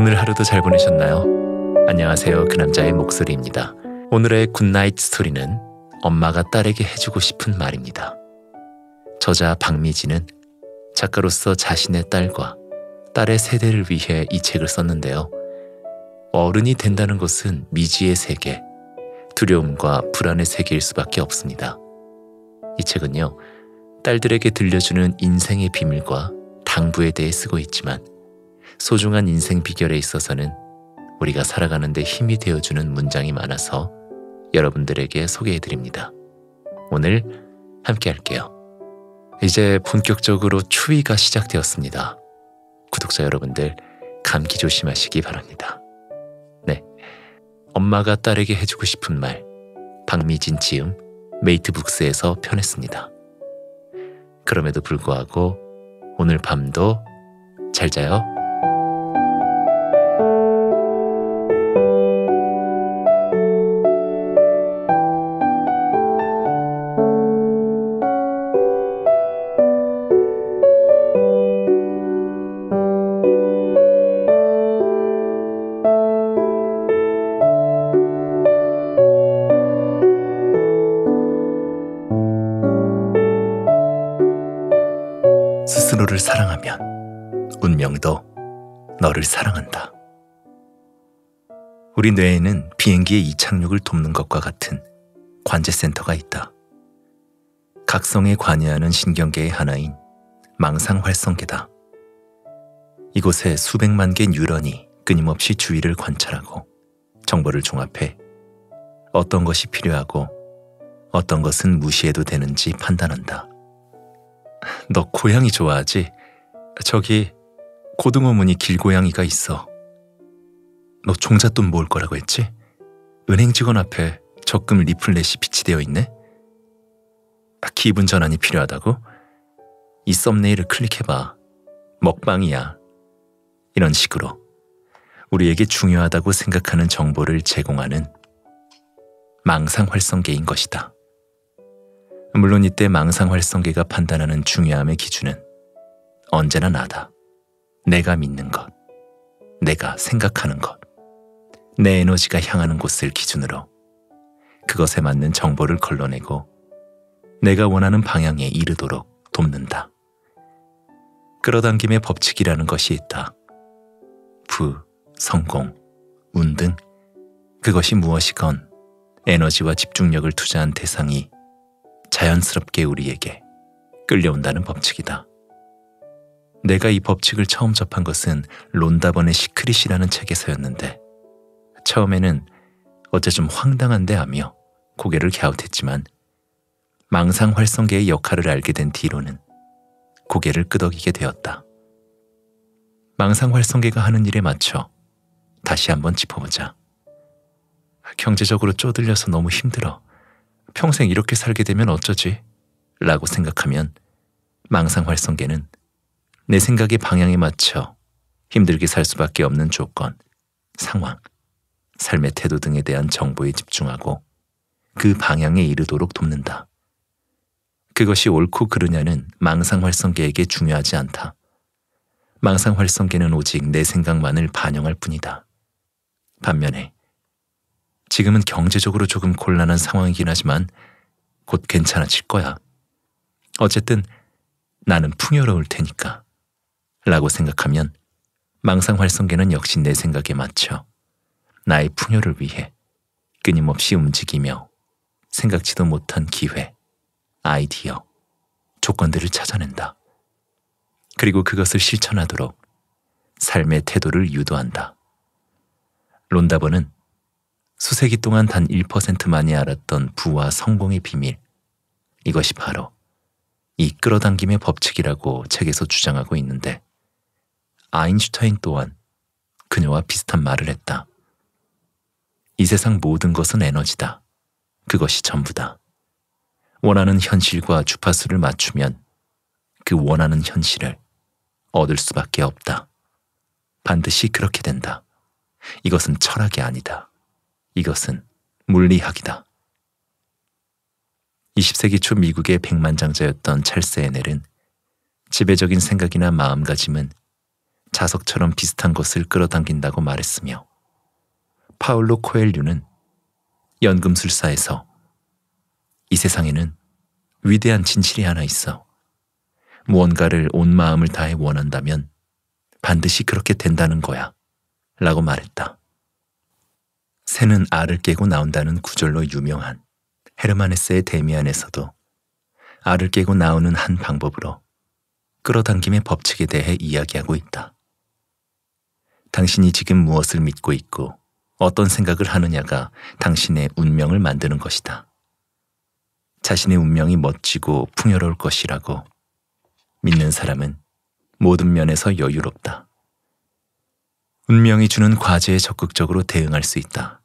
오늘 하루도 잘 보내셨나요? 안녕하세요. 그 남자의 목소리입니다. 오늘의 굿나잇 스토리는 엄마가 딸에게 해주고 싶은 말입니다. 저자 박미진은 작가로서 자신의 딸과 딸의 세대를 위해 이 책을 썼는데요. 어른이 된다는 것은 미지의 세계, 두려움과 불안의 세계일 수밖에 없습니다. 이 책은요, 딸들에게 들려주는 인생의 비밀과 당부에 대해 쓰고 있지만 소중한 인생 비결에 있어서는 우리가 살아가는데 힘이 되어주는 문장이 많아서 여러분들에게 소개해드립니다. 오늘 함께 할게요. 이제 본격적으로 추위가 시작되었습니다. 구독자 여러분들, 감기 조심하시기 바랍니다. 네. 엄마가 딸에게 해주고 싶은 말, 박미진 지음, 메이트북스에서 편했습니다. 그럼에도 불구하고 오늘 밤도 잘 자요. 서로를 사랑하면 운명도 너를 사랑한다. 우리 뇌에는 비행기의 이착륙을 돕는 것과 같은 관제센터가 있다. 각성에 관여하는 신경계의 하나인 망상활성계다. 이곳에 수백만 개 뉴런이 끊임없이 주위를 관찰하고 정보를 종합해 어떤 것이 필요하고 어떤 것은 무시해도 되는지 판단한다. 너 고양이 좋아하지? 저기 고등어 무늬 길고양이가 있어. 너 종잣돈 모을 거라고 했지? 은행 직원 앞에 적금 리플렛이 비치되어 있네? 아, 기분 전환이 필요하다고? 이 썸네일을 클릭해봐. 먹방이야. 이런 식으로 우리에게 중요하다고 생각하는 정보를 제공하는 망상 활성계인 것이다. 물론 이때 망상활성계가 판단하는 중요함의 기준은 언제나 나다. 내가 믿는 것, 내가 생각하는 것, 내 에너지가 향하는 곳을 기준으로 그것에 맞는 정보를 걸러내고 내가 원하는 방향에 이르도록 돕는다. 끌어당김의 법칙이라는 것이 있다. 부, 성공, 운 등 그것이 무엇이건 에너지와 집중력을 투자한 대상이 자연스럽게 우리에게 끌려온다는 법칙이다. 내가 이 법칙을 처음 접한 것은 론다번의 시크릿이라는 책에서였는데 처음에는 어째 좀 황당한데 하며 고개를 갸웃했지만 망상 활성계의 역할을 알게 된 뒤로는 고개를 끄덕이게 되었다. 망상 활성계가 하는 일에 맞춰 다시 한번 짚어보자. 경제적으로 쪼들려서 너무 힘들어. 평생 이렇게 살게 되면 어쩌지? 라고 생각하면 망상활성계는 내 생각의 방향에 맞춰 힘들게 살 수밖에 없는 조건, 상황, 삶의 태도 등에 대한 정보에 집중하고 그 방향에 이르도록 돕는다. 그것이 옳고 그르냐는 망상활성계에게 중요하지 않다. 망상활성계는 오직 내 생각만을 반영할 뿐이다. 반면에 지금은 경제적으로 조금 곤란한 상황이긴 하지만 곧 괜찮아질 거야. 어쨌든 나는 풍요로울 테니까. 라고 생각하면 망상 활성계는 역시 내 생각에 맞춰 나의 풍요를 위해 끊임없이 움직이며 생각지도 못한 기회, 아이디어, 조건들을 찾아낸다. 그리고 그것을 실천하도록 삶의 태도를 유도한다. 론다버는 수세기 동안 단 1%만이 알았던 부와 성공의 비밀. 이것이 바로 이 끌어당김의 법칙이라고 책에서 주장하고 있는데 아인슈타인 또한 그녀와 비슷한 말을 했다. 이 세상 모든 것은 에너지다. 그것이 전부다. 원하는 현실과 주파수를 맞추면 그 원하는 현실을 얻을 수밖에 없다. 반드시 그렇게 된다. 이것은 철학이 아니다. 이것은 물리학이다. 20세기 초 미국의 백만장자였던 찰스 에넬은 지배적인 생각이나 마음가짐은 자석처럼 비슷한 것을 끌어당긴다고 말했으며 파울로 코엘류는 연금술사에서 이 세상에는 위대한 진실이 하나 있어 무언가를 온 마음을 다해 원한다면 반드시 그렇게 된다는 거야 라고 말했다. 새는 알을 깨고 나온다는 구절로 유명한 헤르만에스의 데미안에서도 알을 깨고 나오는 한 방법으로 끌어당김의 법칙에 대해 이야기하고 있다. 당신이 지금 무엇을 믿고 있고 어떤 생각을 하느냐가 당신의 운명을 만드는 것이다. 자신의 운명이 멋지고 풍요로울 것이라고 믿는 사람은 모든 면에서 여유롭다. 운명이 주는 과제에 적극적으로 대응할 수 있다.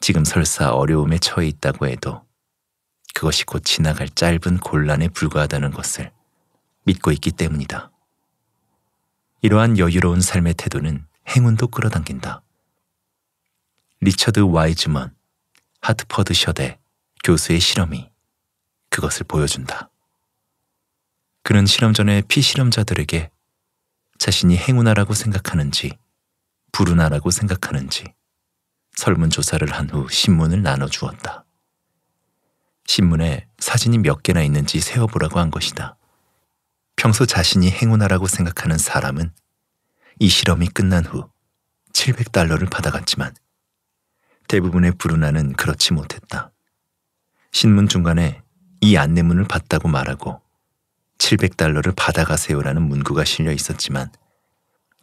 지금 설사 어려움에 처해 있다고 해도 그것이 곧 지나갈 짧은 곤란에 불과하다는 것을 믿고 있기 때문이다. 이러한 여유로운 삶의 태도는 행운도 끌어당긴다. 리처드 와이즈먼, 하트퍼드셔대 교수의 실험이 그것을 보여준다. 그는 실험 전에 피실험자들에게 자신이 행운아라고 생각하는지, 불운아라고 생각하는지, 설문조사를 한 후 신문을 나눠주었다. 신문에 사진이 몇 개나 있는지 세어보라고 한 것이다. 평소 자신이 행운아라고 생각하는 사람은 이 실험이 끝난 후 700달러를 받아갔지만 대부분의 브루나는 그렇지 못했다. 신문 중간에 이 안내문을 봤다고 말하고 700달러를 받아가세요라는 문구가 실려 있었지만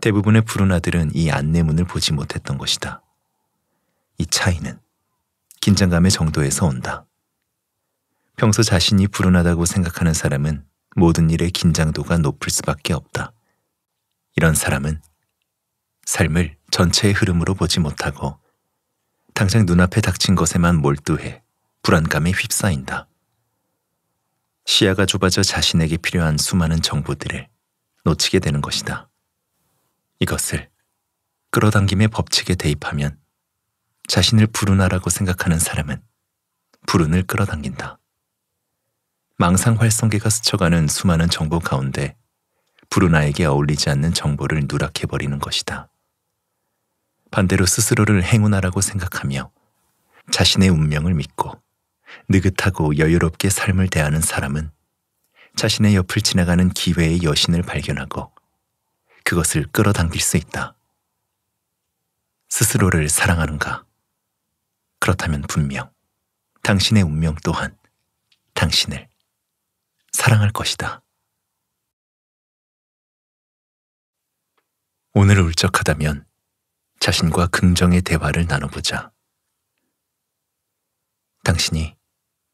대부분의 브루나들은 이 안내문을 보지 못했던 것이다. 이 차이는 긴장감의 정도에서 온다. 평소 자신이 불운하다고 생각하는 사람은 모든 일의 긴장도가 높을 수밖에 없다. 이런 사람은 삶을 전체의 흐름으로 보지 못하고 당장 눈앞에 닥친 것에만 몰두해 불안감에 휩싸인다. 시야가 좁아져 자신에게 필요한 수많은 정보들을 놓치게 되는 것이다. 이것을 끌어당김의 법칙에 대입하면 자신을 부르나라고 생각하는 사람은 불운을 끌어당긴다. 망상 활성계가 스쳐가는 수많은 정보 가운데 부르나에게 어울리지 않는 정보를 누락해버리는 것이다. 반대로 스스로를 행운아라고 생각하며 자신의 운명을 믿고 느긋하고 여유롭게 삶을 대하는 사람은 자신의 옆을 지나가는 기회의 여신을 발견하고 그것을 끌어당길 수 있다. 스스로를 사랑하는가? 그렇다면 분명 당신의 운명 또한 당신을 사랑할 것이다. 오늘 울적하다면 자신과 긍정의 대화를 나눠보자. 당신이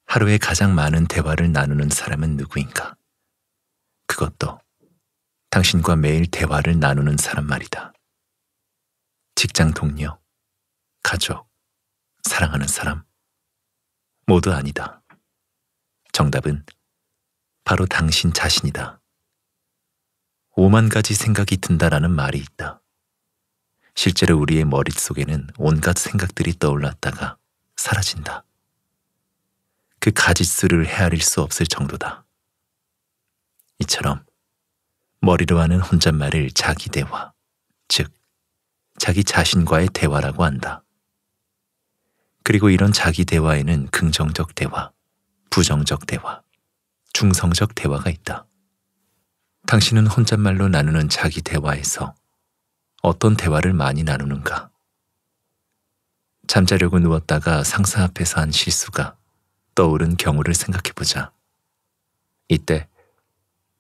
하루에 가장 많은 대화를 나누는 사람은 누구인가? 그것도 당신과 매일 대화를 나누는 사람 말이다. 직장 동료, 가족, 사랑하는 사람 모두 아니다. 정답은 바로 당신 자신이다. 5만 가지 생각이 든다라는 말이 있다. 실제로 우리의 머릿속에는 온갖 생각들이 떠올랐다가 사라진다. 그 가짓수를 헤아릴 수 없을 정도다. 이처럼 머리로 하는 혼잣말을 자기 대화, 즉, 자기 자신과의 대화라고 한다. 그리고 이런 자기 대화에는 긍정적 대화, 부정적 대화, 중성적 대화가 있다. 당신은 혼잣말로 나누는 자기 대화에서 어떤 대화를 많이 나누는가? 잠자려고 누웠다가 상사 앞에서 한 실수가 떠오른 경우를 생각해보자. 이때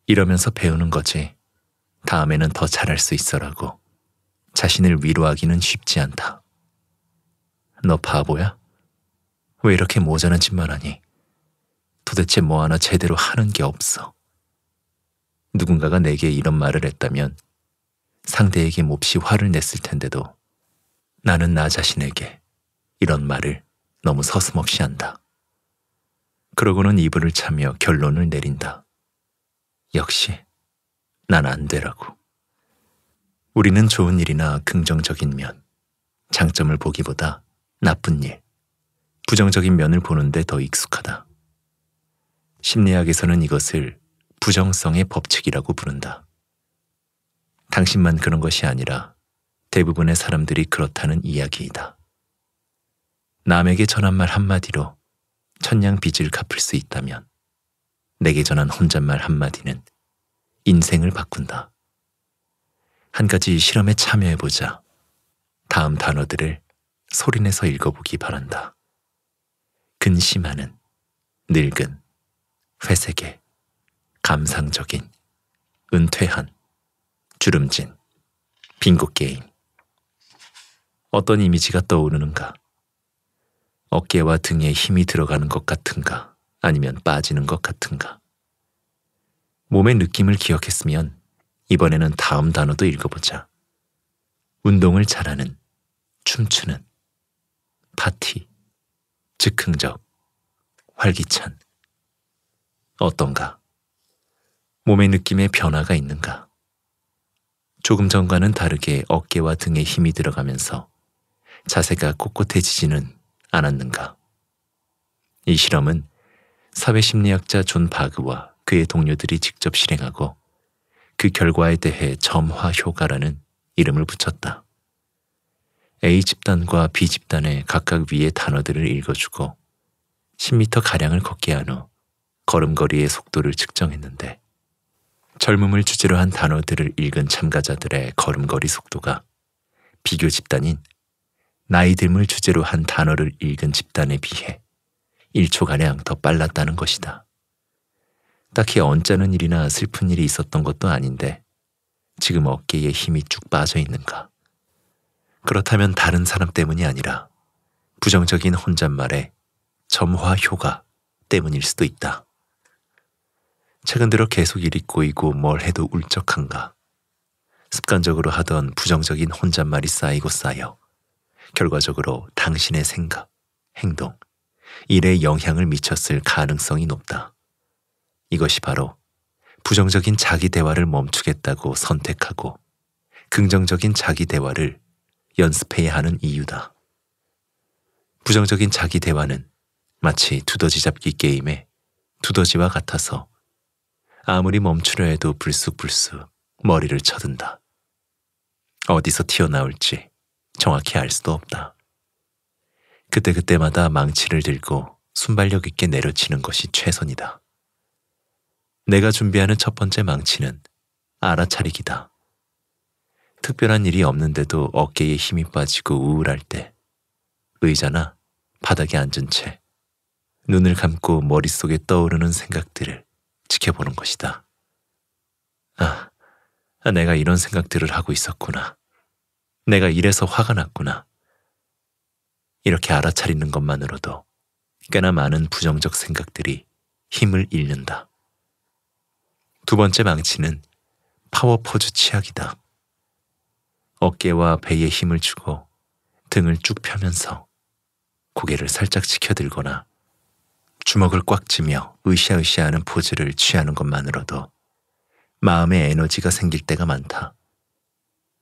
이러면서 배우는 거지. 다음에는 더 잘할 수 있어라고 자신을 위로하기는 쉽지 않다. 너 바보야? 왜 이렇게 모자란 짓만 하니? 도대체 뭐 하나 제대로 하는 게 없어. 누군가가 내게 이런 말을 했다면 상대에게 몹시 화를 냈을 텐데도 나는 나 자신에게 이런 말을 너무 서슴없이 한다. 그러고는 이불을 차며 결론을 내린다. 역시 난 안 되라고. 우리는 좋은 일이나 긍정적인 면, 장점을 보기보다 나쁜 일, 부정적인 면을 보는데 더 익숙하다. 심리학에서는 이것을 부정성의 법칙이라고 부른다. 당신만 그런 것이 아니라 대부분의 사람들이 그렇다는 이야기이다. 남에게 전한 말 한마디로 천냥 빚을 갚을 수 있다면 내게 전한 혼잣말 한마디는 인생을 바꾼다. 한 가지 실험에 참여해보자. 다음 단어들을 소리내서 읽어보기 바란다. 근심하는, 늙은, 회색의, 감상적인, 은퇴한, 주름진, 빙고 게임. 어떤 이미지가 떠오르는가? 어깨와 등에 힘이 들어가는 것 같은가? 아니면 빠지는 것 같은가? 몸의 느낌을 기억했으면 이번에는 다음 단어도 읽어보자. 운동을 잘하는, 춤추는, 파티, 즉흥적, 활기찬. 어떤가? 몸의 느낌에 변화가 있는가? 조금 전과는 다르게 어깨와 등에 힘이 들어가면서 자세가 꼿꼿해지지는 않았는가? 이 실험은 사회심리학자 존 바그와 그의 동료들이 직접 실행하고 그 결과에 대해 점화 효과라는 이름을 붙였다. A 집단과 B 집단의 각각 위의 단어들을 읽어주고 1 0미터 가량을 걷게 한 후 걸음걸이의 속도를 측정했는데 젊음을 주제로 한 단어들을 읽은 참가자들의 걸음걸이 속도가 비교 집단인 나이듦을 주제로 한 단어를 읽은 집단에 비해 1초가량 더 빨랐다는 것이다. 딱히 언짢은 일이나 슬픈 일이 있었던 것도 아닌데 지금 어깨에 힘이 쭉 빠져 있는가. 그렇다면 다른 사람 때문이 아니라 부정적인 혼잣말의 점화 효과 때문일 수도 있다. 최근 들어 계속 일이 꼬이고 뭘 해도 울적한가. 습관적으로 하던 부정적인 혼잣말이 쌓이고 쌓여 결과적으로 당신의 생각, 행동, 일에 영향을 미쳤을 가능성이 높다. 이것이 바로 부정적인 자기 대화를 멈추겠다고 선택하고 긍정적인 자기 대화를 연습해야 하는 이유다. 부정적인 자기 대화는 마치 두더지 잡기 게임에 두더지와 같아서 아무리 멈추려 해도 불쑥불쑥 머리를 쳐든다. 어디서 튀어나올지 정확히 알 수도 없다. 그때그때마다 망치를 들고 순발력 있게 내려치는 것이 최선이다. 내가 준비하는 첫 번째 망치는 알아차리기다. 특별한 일이 없는데도 어깨에 힘이 빠지고 우울할 때 의자나 바닥에 앉은 채 눈을 감고 머릿속에 떠오르는 생각들을 지켜보는 것이다. 아, 내가 이런 생각들을 하고 있었구나. 내가 이래서 화가 났구나. 이렇게 알아차리는 것만으로도 꽤나 많은 부정적 생각들이 힘을 잃는다. 두 번째 망치는 파워포즈 치약이다. 어깨와 배에 힘을 주고 등을 쭉 펴면서 고개를 살짝 치켜들거나 주먹을 꽉 쥐며 으쌰으쌰하는 포즈를 취하는 것만으로도 마음의 에너지가 생길 때가 많다.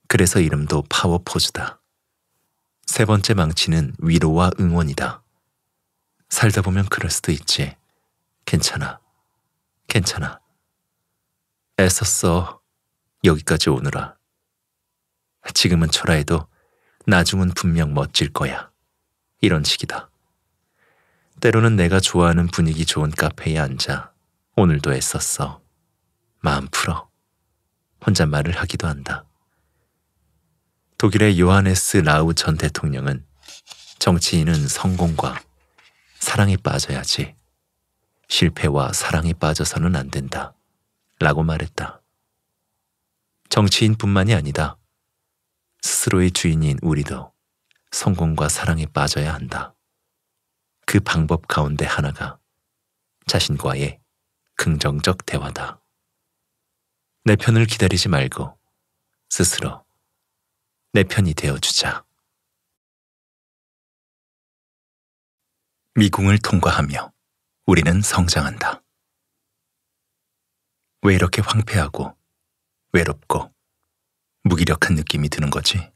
그래서 이름도 파워 포즈다. 세 번째 망치는 위로와 응원이다. 살다 보면 그럴 수도 있지. 괜찮아. 괜찮아. 애썼어. 여기까지 오느라. 지금은 초라해도 나중은 분명 멋질 거야. 이런 식이다. 때로는 내가 좋아하는 분위기 좋은 카페에 앉아 오늘도 애썼어. 마음 풀어. 혼잣말을 하기도 한다. 독일의 요하네스 라우 전 대통령은 정치인은 성공과 사랑에 빠져야지. 실패와 사랑에 빠져서는 안 된다. 라고 말했다. 정치인뿐만이 아니다. 스스로의 주인인 우리도 성공과 사랑에 빠져야 한다. 그 방법 가운데 하나가 자신과의 긍정적 대화다. 내 편을 기다리지 말고 스스로 내 편이 되어주자. 미궁을 통과하며 우리는 성장한다. 왜 이렇게 황폐하고 외롭고 무기력한 느낌이 드는 거지.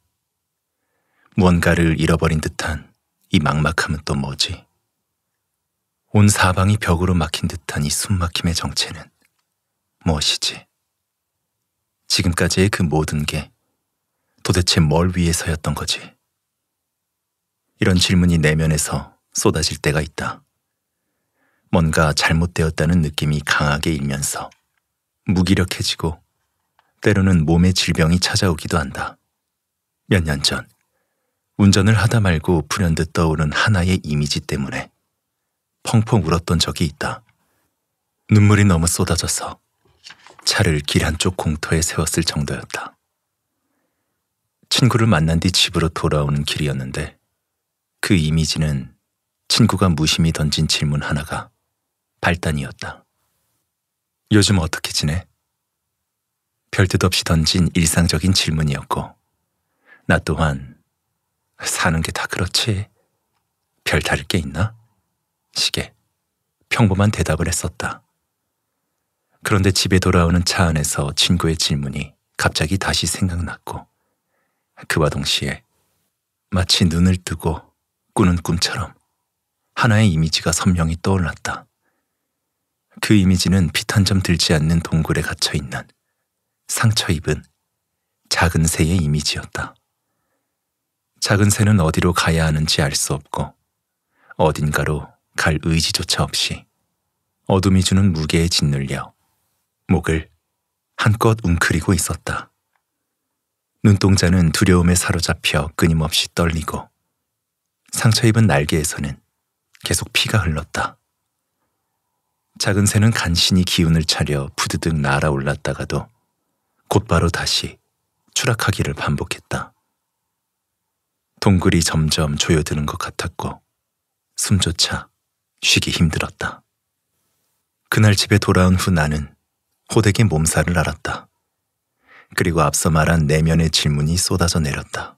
무언가를 잃어버린 듯한 이 막막함은 또 뭐지? 온 사방이 벽으로 막힌 듯한 이 숨막힘의 정체는 무엇이지? 지금까지의 그 모든 게 도대체 뭘 위해서였던 거지? 이런 질문이 내면에서 쏟아질 때가 있다. 뭔가 잘못되었다는 느낌이 강하게 일면서 무기력해지고 때로는 몸의 질병이 찾아오기도 한다. 몇 년 전, 운전을 하다 말고 불현듯 떠오른 하나의 이미지 때문에 펑펑 울었던 적이 있다. 눈물이 너무 쏟아져서 차를 길 한쪽 공터에 세웠을 정도였다. 친구를 만난 뒤 집으로 돌아오는 길이었는데 그 이미지는 친구가 무심히 던진 질문 하나가 발단이었다. 요즘 어떻게 지내? 별뜻 없이 던진 일상적인 질문이었고, 나 또한 사는 게 다 그렇지. 별 다를 게 있나? 시계. 평범한 대답을 했었다. 그런데 집에 돌아오는 차 안에서 친구의 질문이 갑자기 다시 생각났고, 그와 동시에 마치 눈을 뜨고 꾸는 꿈처럼 하나의 이미지가 선명히 떠올랐다. 그 이미지는 빛한점 들지 않는 동굴에 갇혀 있는 상처 입은 작은 새의 이미지였다. 작은 새는 어디로 가야 하는지 알 수 없고 어딘가로 갈 의지조차 없이 어둠이 주는 무게에 짓눌려 목을 한껏 웅크리고 있었다. 눈동자는 두려움에 사로잡혀 끊임없이 떨리고 상처 입은 날개에서는 계속 피가 흘렀다. 작은 새는 간신히 기운을 차려 부드득 날아올랐다가도 곧바로 다시 추락하기를 반복했다. 동굴이 점점 조여드는 것 같았고 숨조차 쉬기 힘들었다. 그날 집에 돌아온 후 나는 호되게 몸살을 앓았다. 그리고 앞서 말한 내면의 질문이 쏟아져 내렸다.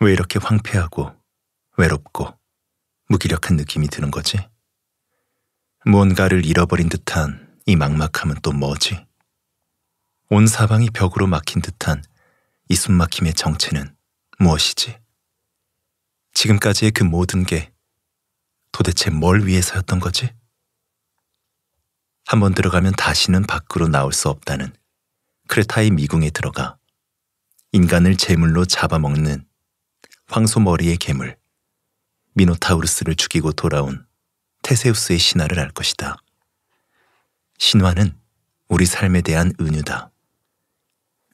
왜 이렇게 황폐하고 외롭고 무기력한 느낌이 드는 거지? 무언가를 잃어버린 듯한 이 막막함은 또 뭐지? 온 사방이 벽으로 막힌 듯한 이 숨막힘의 정체는 무엇이지? 지금까지의 그 모든 게 도대체 뭘 위해서였던 거지? 한 번 들어가면 다시는 밖으로 나올 수 없다는 크레타의 미궁에 들어가 인간을 제물로 잡아먹는 황소머리의 괴물 미노타우루스를 죽이고 돌아온 테세우스의 신화를 알 것이다. 신화는 우리 삶에 대한 은유다.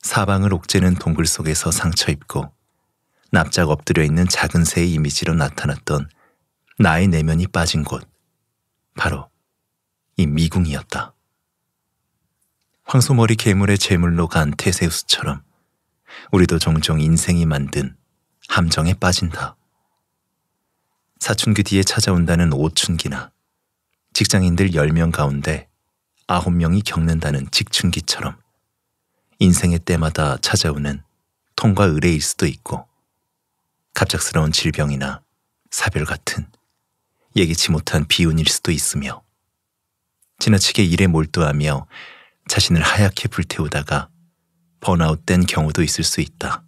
사방을 옥죄는 동굴 속에서 상처 입고 납작 엎드려 있는 작은 새의 이미지로 나타났던 나의 내면이 빠진 곳, 바로 이 미궁이었다. 황소머리 괴물의 재물로간 테세우스처럼 우리도 종종 인생이 만든 함정에 빠진다. 사춘기 뒤에 찾아온다는 오춘기나 직장인들 10명 가운데 9명이 겪는다는 직춘기처럼 인생의 때마다 찾아오는 통과 의뢰일 수도 있고 갑작스러운 질병이나 사별 같은 예기치 못한 비운일 수도 있으며 지나치게 일에 몰두하며 자신을 하얗게 불태우다가 번아웃된 경우도 있을 수 있다.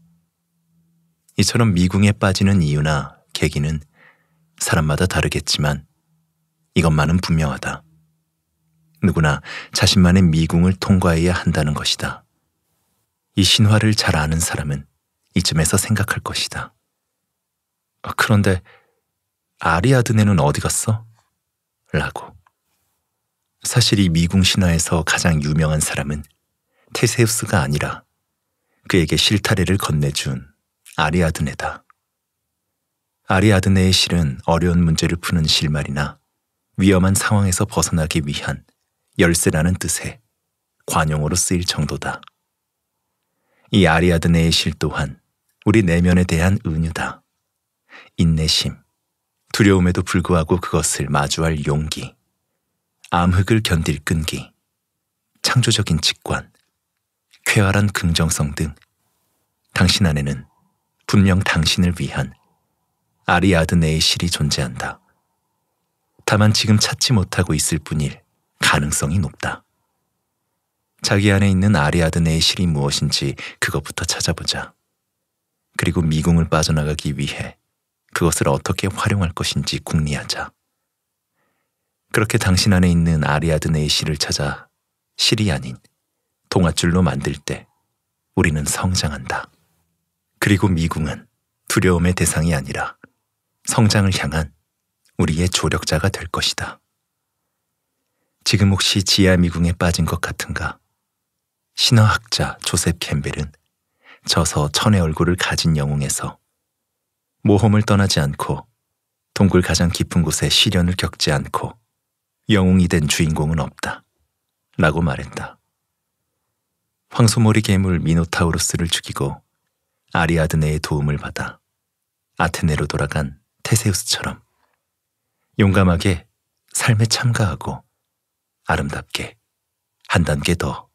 이처럼 미궁에 빠지는 이유나 계기는 사람마다 다르겠지만 이것만은 분명하다. 누구나 자신만의 미궁을 통과해야 한다는 것이다. 이 신화를 잘 아는 사람은 이쯤에서 생각할 것이다. 어, 그런데 아리아드네는 어디 갔어? 라고. 사실 이 미궁 신화에서 가장 유명한 사람은 테세우스가 아니라 그에게 실타래를 건네준 아리아드네다. 아리아드네의 실은 어려운 문제를 푸는 실말이나 위험한 상황에서 벗어나기 위한 열쇠라는 뜻의 관용어로 쓰일 정도다. 이 아리아드네의 실 또한 우리 내면에 대한 은유다. 인내심, 두려움에도 불구하고 그것을 마주할 용기, 암흑을 견딜 끈기, 창조적인 직관, 쾌활한 긍정성 등 당신 안에는 분명 당신을 위한 아리아드네의 실이 존재한다. 다만 지금 찾지 못하고 있을 뿐일 가능성이 높다. 자기 안에 있는 아리아드네의 실이 무엇인지 그것부터 찾아보자. 그리고 미궁을 빠져나가기 위해 그것을 어떻게 활용할 것인지 궁리하자. 그렇게 당신 안에 있는 아리아드네의 실을 찾아 실이 아닌 동아줄로 만들 때 우리는 성장한다. 그리고 미궁은 두려움의 대상이 아니라 성장을 향한 우리의 조력자가 될 것이다. 지금 혹시 지하 미궁에 빠진 것 같은가? 신화학자 조셉 캠벨은 저서 천의 얼굴을 가진 영웅에서 모험을 떠나지 않고 동굴 가장 깊은 곳에 시련을 겪지 않고 영웅이 된 주인공은 없다. 라고 말했다. 황소머리 괴물 미노타우로스를 죽이고 아리아드네의 도움을 받아 아테네로 돌아간 테세우스처럼 용감하게 삶에 참가하고 아름답게 한 단계 더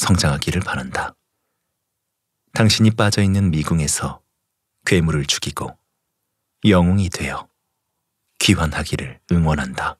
성장하기를 바란다. 당신이 빠져있는 미궁에서 괴물을 죽이고 영웅이 되어 귀환하기를 응원한다.